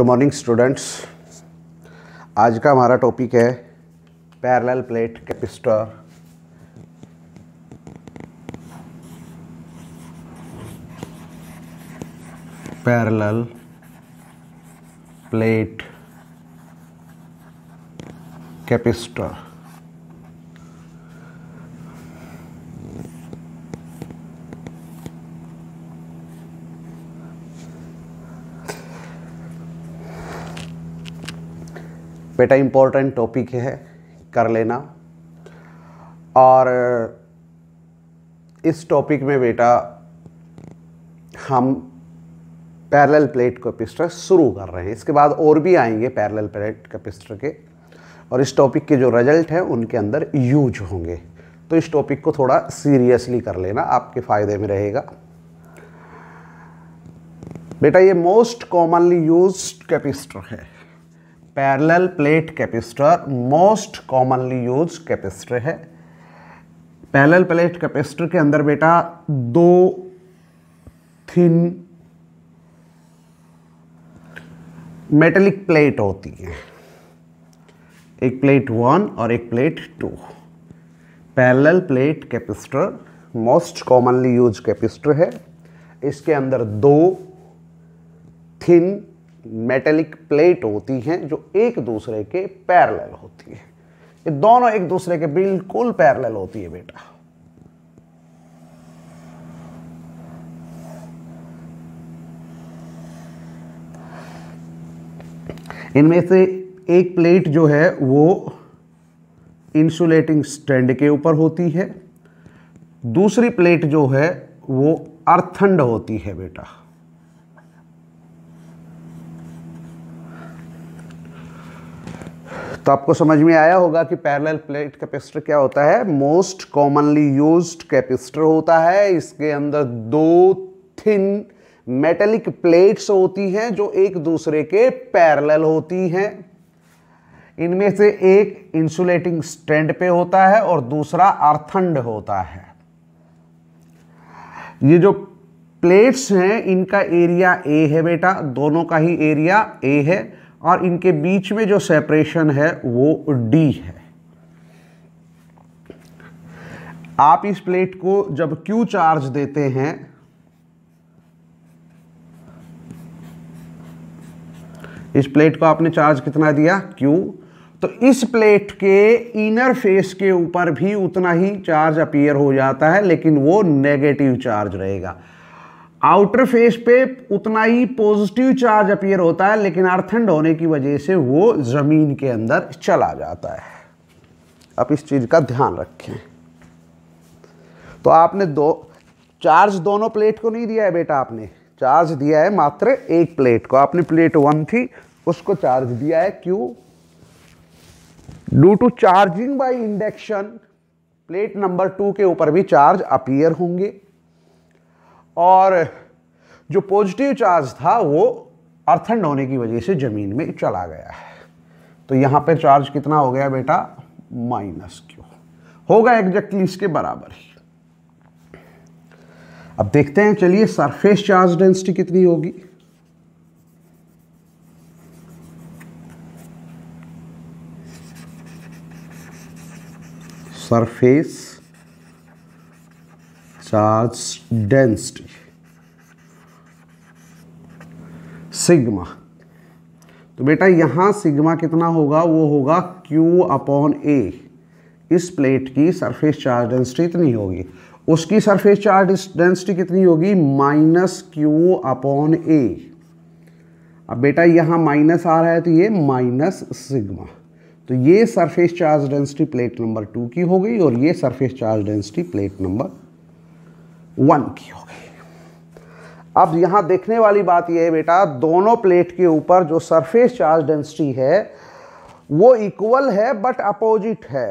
good morning students आज का हमारा टॉपिक है parallel plate capacitor parallel plate capacitor बेटा इम्पोर्टेंट टॉपिक है कर लेना और इस टॉपिक में बेटा हम पैरेलल प्लेट कैपेसिटर शुरू कर रहे हैं इसके बाद और भी आएंगे पैरेलल प्लेट कैपेसिटर के और इस टॉपिक के जो रिजल्ट हैं उनके अंदर यूज होंगे तो इस टॉपिक को थोड़ा सीरियसली कर लेना आपके फ़ायदे में रहेगा बेटा ये मोस्ट कॉमनली यूज कैपेसिटर है parallel plate capacitor most commonly use capacitor है पैरेलल प्लेट कैपेसिटर के अंदर बेटा दो थिन मेटेलिक प्लेट होती है एक प्लेट वन और एक plate two parallel plate capacitor most commonly use capacitor है इसके अंदर दो थिन मेटेलिक प्लेट होती हैं जो एक दूसरे के पैरेलल होती है ये दोनों एक दूसरे के बिल्कुल पैरेलल होती है बेटा इनमें से एक प्लेट जो है वो इंसुलेटिंग स्टैंड के ऊपर होती है दूसरी प्लेट जो है वो अर्थंड होती है बेटा तो आपको समझ में आया होगा कि पैरेलल प्लेट कैपेसिटर क्या होता है मोस्ट कॉमनली यूज्ड कैपेसिटर होता है इसके अंदर दो थिन मेटेलिक प्लेट्स होती हैं जो एक दूसरे के पैरेलल होती हैं इनमें से एक इंसुलेटिंग स्टैंड पे होता है और दूसरा अर्थंड होता है ये जो प्लेट्स हैं इनका एरिया ए है बेटा दोनों का ही एरिया ए है और इनके बीच में जो सेपरेशन है वो डी है आप इस प्लेट को जब क्यू चार्ज देते हैं इस प्लेट को आपने चार्ज कितना दिया क्यू तो इस प्लेट के इनर फेस के ऊपर भी उतना ही चार्ज अपीयर हो जाता है लेकिन वो नेगेटिव चार्ज रहेगा आउटर फेस पे उतना ही पॉजिटिव चार्ज अपियर होता है लेकिन अर्थंड होने की वजह से वो ज़मीन के अंदर चला जाता है आप इस चीज़ का ध्यान रखें तो आपने दो चार्ज दोनों प्लेट को नहीं दिया है बेटा आपने चार्ज दिया है मात्र एक प्लेट को आपने प्लेट वन थी उसको चार्ज दिया है क्यों due to charging by induction plate number two के ऊपर भी चार्ज अपीयर होंगे और जो पॉजिटिव चार्ज था वो अर्थंड होने की वजह से ज़मीन में चला गया है तो यहाँ पे चार्ज कितना हो गया बेटा माइनस क्यू होगा एग्जैक्टली इसके बराबर ही अब देखते हैं चलिए सरफेस चार्ज डेंसिटी कितनी होगी सरफेस charge density सिग्मा तो बेटा यहां सिग्मा कितना होगा वो होगा Q अपॉन ए इस प्लेट की सरफेस चार्ज डेंसिटी इतनी होगी उसकी सरफेस चार्ज डेंसिटी कितनी होगी माइनस क्यू अपॉन ए अब बेटा यहां माइनस आ रहा है तो ये माइनस सिग्मा तो ये surface charge density plate number two की हो गई और ये surface charge density plate number one की होगी अब यहाँ देखने वाली बात यह है बेटा दोनों प्लेट के ऊपर जो सरफेस चार्ज डेंसिटी है वो इक्वल है बट अपोजिट है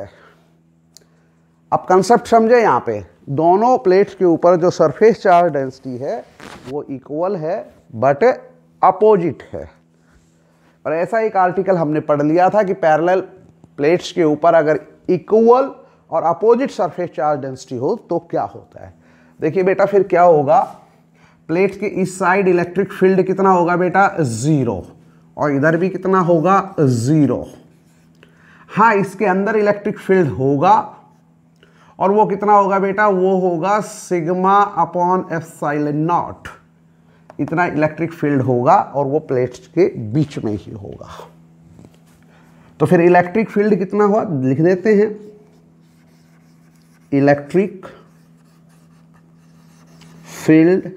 अब कंसेप्ट समझे यहाँ पे दोनों प्लेट्स के ऊपर जो सरफेस चार्ज डेंसिटी है वो इक्वल है बट अपोजिट है और ऐसा एक आर्टिकल हमने पढ़ लिया था कि पैरेलल प्लेट्स के ऊपर अगर इक्वल और अपोजिट सरफेस चार्ज डेंसिटी हो तो क्या होता है देखिए बेटा फिर क्या होगा प्लेट के इस साइड इलेक्ट्रिक फील्ड कितना होगा बेटा ज़ीरो और इधर भी कितना होगा ज़ीरो हाँ इसके अंदर इलेक्ट्रिक फील्ड होगा और वो कितना होगा बेटा वो होगा sigma upon epsilon naught इतना इलेक्ट्रिक फील्ड होगा और वो प्लेट के बीच में ही होगा तो फिर इलेक्ट्रिक फील्ड कितना हुआ लिख देते हैं electric field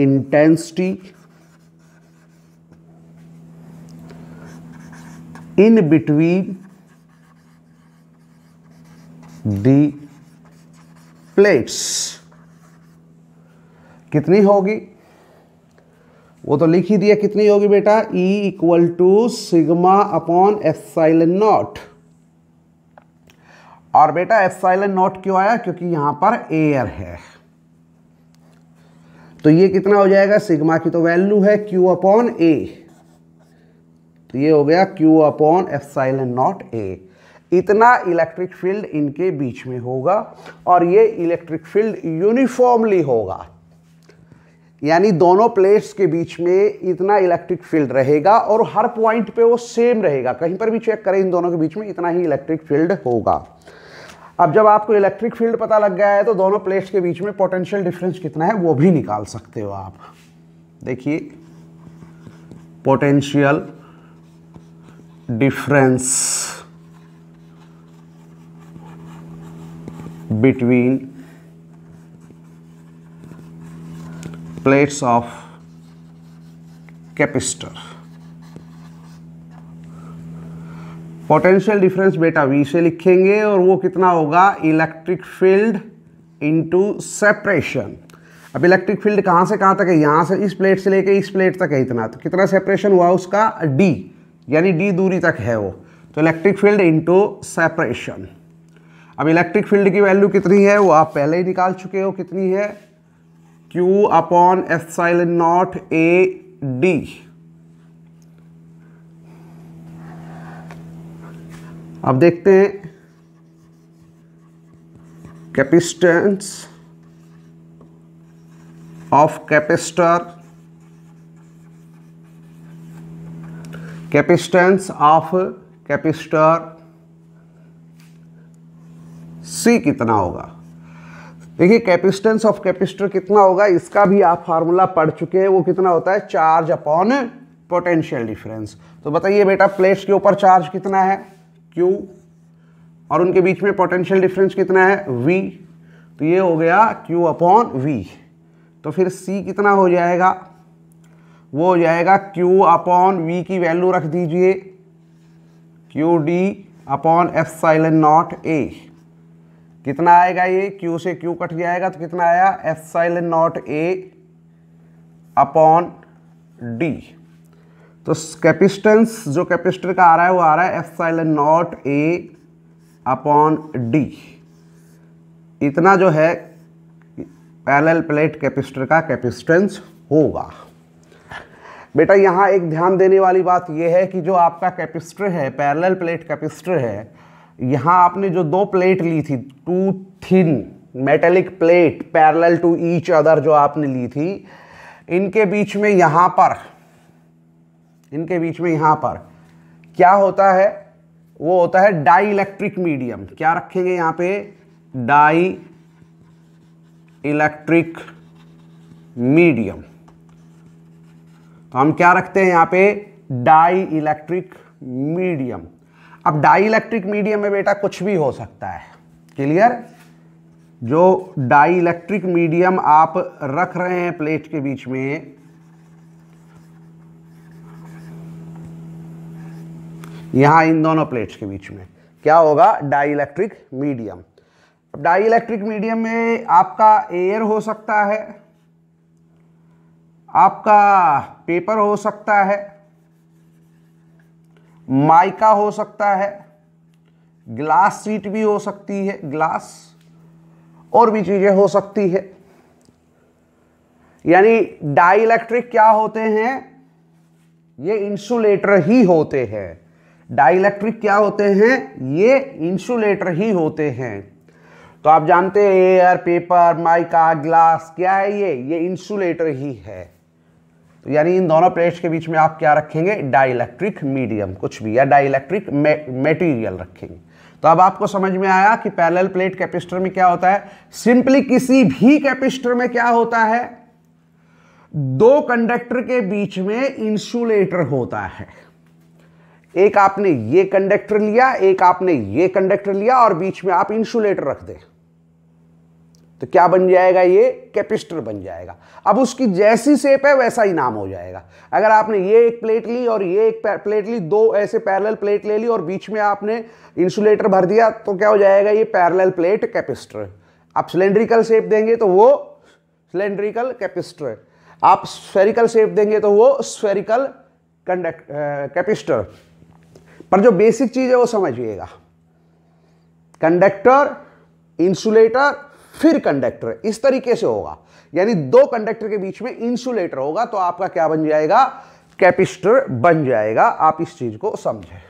intensity in between the plates कितनी होगी वो तो लिख ही दिया कितनी होगी बेटा E equal to sigma upon epsilon naught और बेटा एफसाइलन नॉट क्यों आया क्योंकि यहां पर एयर है तो ये कितना हो जाएगा सिग्मा की तो वैल्यू है क्यू अपॉन ए तो ये हो गया क्यू अपॉन एफ नॉट ए इतना इलेक्ट्रिक फील्ड इनके बीच में होगा और ये इलेक्ट्रिक फील्ड यूनिफॉर्मली होगा यानी दोनों प्लेट्स के बीच में इतना इलेक्ट्रिक फील्ड रहेगा और हर पॉइंट पे वो सेम रहेगा कहीं पर भी चेक करें इन दोनों के बीच में इतना ही इलेक्ट्रिक फील्ड होगा अब जब आपको इलेक्ट्रिक फील्ड पता लग गया है तो दोनों प्लेट्स के बीच में पोटेंशियल डिफरेंस कितना है वो भी निकाल सकते हो आप देखिए potential difference between plates of capacitor potential difference बेटा वी से लिखेंगे और वो कितना होगा इलेक्ट्रिक फील्ड इनटू सेपरेशन अब इलेक्ट्रिक फील्ड कहाँ से कहाँ तक है यहाँ से इस प्लेट से लेके इस प्लेट तक है इतना तो कितना सेपरेशन हुआ उसका डी यानी डी दूरी तक है वो तो इलेक्ट्रिक फील्ड इंटू सेपरेशन अब इलेक्ट्रिक फील्ड की वैल्यू कितनी है वो आप पहले ही निकाल चुके हो कितनी है Q upon epsilon naught A D अब देखते हैं capacitance of capacitor capacitance of capacitor C कितना होगा देखिए कैपेसिटेंस ऑफ कैपेसिटर कितना होगा इसका भी आप फार्मूला पढ़ चुके हैं वो कितना होता है चार्ज अपॉन पोटेंशियल डिफरेंस तो बताइए बेटा प्लेट्स के ऊपर चार्ज कितना है क्यू और उनके बीच में पोटेंशियल डिफरेंस कितना है वी तो ये हो गया क्यू अपॉन वी तो फिर सी कितना हो जाएगा वो हो जाएगा क्यू अपॉन वी की वैल्यू रख दीजिए Q D upon epsilon naught A कितना आएगा ये क्यू से क्यू कट जाएगा तो कितना आया epsilon naught A upon D तो कैपिस्टेंस जो कैपिस्टर का आ रहा है वो आ रहा है epsilon naught A upon D इतना जो है पैरेलल प्लेट कैपिस्टर का कैपिस्टेंस होगा बेटा यहाँ एक ध्यान देने वाली बात यह है कि जो आपका कैपिस्टर है पैरेलल प्लेट कैपिस्टर है यहाँ आपने जो दो प्लेट ली थी two thin metallic plate parallel to each other जो आपने ली थी इनके बीच में यहाँ पर इनके बीच में यहां पर क्या होता है वो होता है डाई इलेक्ट्रिक मीडियम क्या रखेंगे यहां पे डाई इलेक्ट्रिक मीडियम तो हम क्या रखते हैं यहां पे डाई इलेक्ट्रिक मीडियम अब डाई इलेक्ट्रिक मीडियम में बेटा कुछ भी हो सकता है क्लियर जो डाई इलेक्ट्रिक मीडियम आप रख रहे हैं प्लेट के बीच में यहाँ इन दोनों प्लेट्स के बीच में क्या होगा डाइलेक्ट्रिक मीडियम डाइलेक्ट्रिक मीडियम में आपका एयर हो सकता है आपका पेपर हो सकता है माइका हो सकता है ग्लास सीट भी हो सकती है ग्लास और भी चीज़ें हो सकती है यानी डाइलेक्ट्रिक क्या होते हैं ये इंसुलेटर ही होते हैं डाइलेक्ट्रिक क्या होते हैं ये इंसुलेटर ही होते हैं तो आप जानते हैं एयर पेपर माइका ग्लास क्या है ये ये इंसुलेटर ही है तो यानी इन दोनों प्लेट्स के बीच में आप क्या रखेंगे डाइलेक्ट्रिक मीडियम कुछ भी या डाइलेक्ट्रिक मेटीरियल रखेंगे तो अब आपको समझ में आया कि पैरेलल प्लेट कैपेसिटर में क्या होता है सिंपली किसी भी कैपेसिटर में क्या होता है दो कंडक्टर के बीच में इंसुलेटर होता है एक आपने ये कंडक्टर लिया एक आपने ये कंडक्टर लिया और बीच में आप इंसुलेटर रख दें तो क्या बन जाएगा ये कैपेसिटर बन जाएगा अब उसकी जैसी शेप है वैसा ही नाम हो जाएगा अगर आपने ये एक प्लेट ली और ये एक प्लेट ली दो ऐसे पैरेलल प्लेट ले ली और बीच में आपने इंसुलेटर भर दिया तो क्या हो जाएगा ये पैरेलल प्लेट कैपेसिटर आप सिलेंड्रिकल शेप देंगे तो वो सिलेंड्रिकल कैपेसिटर आप स्फेरिकल शेप देंगे तो वो स्फेरिकल कंडक्ट कैपेसिटर पर जो बेसिक चीज़ है वो समझिएगा कंडक्टर इंसुलेटर फिर कंडक्टर इस तरीके से होगा यानी दो कंडक्टर के बीच में इंसुलेटर होगा तो आपका क्या बन जाएगा कैपिस्टर बन जाएगा आप इस चीज को समझें